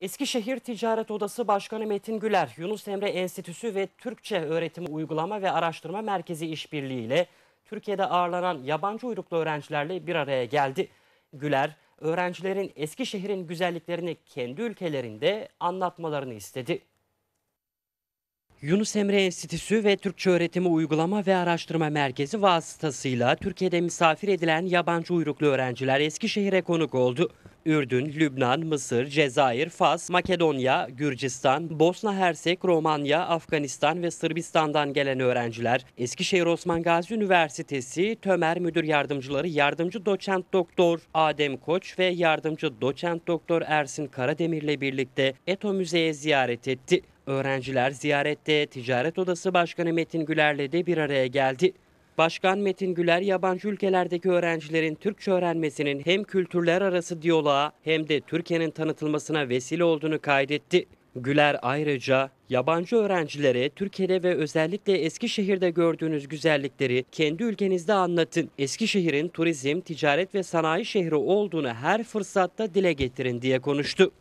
Eskişehir Ticaret Odası Başkanı Metin Güler, Yunus Emre Enstitüsü ve Türkçe Öğretimi Uygulama ve Araştırma Merkezi işbirliğiyle Türkiye'de ağırlanan yabancı uyruklu öğrencilerle bir araya geldi. Güler, öğrencilerin Eskişehir'in güzelliklerini kendi ülkelerinde anlatmalarını istedi. Yunus Emre Enstitüsü ve Türkçe Öğretimi Uygulama ve Araştırma Merkezi vasıtasıyla Türkiye'de misafir edilen yabancı uyruklu öğrenciler Eskişehir'e konuk oldu. Ürdün, Lübnan, Mısır, Cezayir, Fas, Makedonya, Gürcistan, Bosna Hersek, Romanya, Afganistan ve Sırbistan'dan gelen öğrenciler Eskişehir Osman Gazi Üniversitesi Tömer Müdür Yardımcıları Yardımcı Doçent Doktor Adem Koç ve Yardımcı Doçent Doktor Ersin Karademir'le birlikte ETO Müze'ye ziyaret etti. Öğrenciler ziyarette Ticaret Odası Başkanı Metin Güler'le de bir araya geldi. Başkan Metin Güler yabancı ülkelerdeki öğrencilerin Türkçe öğrenmesinin hem kültürler arası diyaloğa hem de Türkiye'nin tanıtılmasına vesile olduğunu kaydetti. Güler ayrıca yabancı öğrencilere Türkiye'de ve özellikle Eskişehir'de gördüğünüz güzellikleri kendi ülkenizde anlatın. Eskişehir'in turizm, ticaret ve sanayi şehri olduğunu her fırsatta dile getirin diye konuştu.